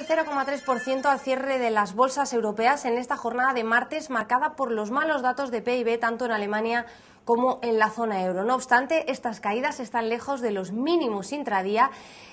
el 0,3% al cierre de las bolsas europeas en esta jornada de martes marcada por los malos datos de PIB tanto en Alemania como en la zona euro. No obstante, estas caídas están lejos de los mínimos intradía,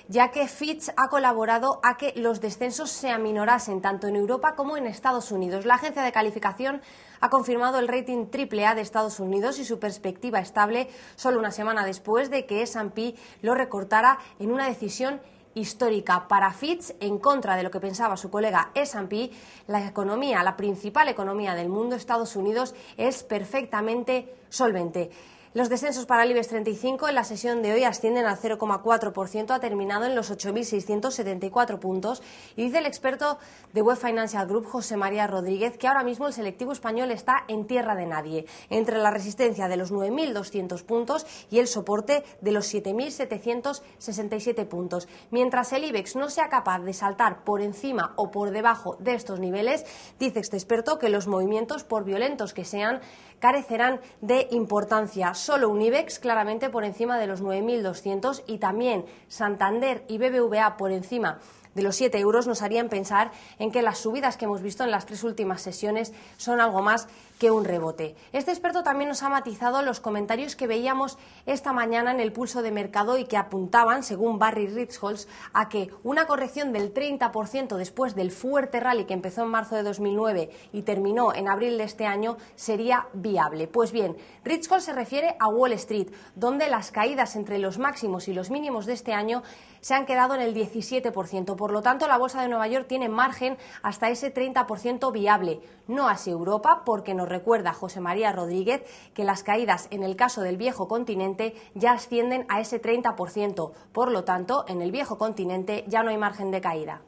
ya que Fitch ha colaborado a que los descensos se aminorasen tanto en Europa como en Estados Unidos. La agencia de calificación ha confirmado el rating A de Estados Unidos y su perspectiva estable solo una semana después de que S&P lo recortara en una decisión histórica para Fitch en contra de lo que pensaba su colega S&P. La economía, la principal economía del mundo, Estados Unidos, es perfectamente solvente. Los descensos para el IBEX 35 en la sesión de hoy ascienden al 0,4%, ha terminado en los 8.674 puntos y dice el experto de Web Financial Group, José María Rodríguez, que ahora mismo el selectivo español está en tierra de nadie, entre la resistencia de los 9.200 puntos y el soporte de los 7.767 puntos. Mientras el IBEX no sea capaz de saltar por encima o por debajo de estos niveles, dice este experto que los movimientos, por violentos que sean, carecerán de importancia Solo Unibex claramente por encima de los 9.200 y también Santander y BBVA por encima de los 7 euros nos harían pensar en que las subidas que hemos visto en las tres últimas sesiones son algo más que un rebote. Este experto también nos ha matizado los comentarios que veíamos esta mañana en el pulso de mercado y que apuntaban, según Barry Ritzholz, a que una corrección del 30% después del fuerte rally que empezó en marzo de 2009 y terminó en abril de este año sería viable. Pues bien, Ritzholz se refiere a Wall Street, donde las caídas entre los máximos y los mínimos de este año se han quedado en el 17%. Por lo tanto, la Bolsa de Nueva York tiene margen hasta ese 30% viable. No así Europa, porque nos recuerda José María Rodríguez que las caídas en el caso del viejo continente ya ascienden a ese 30%. Por lo tanto, en el viejo continente ya no hay margen de caída.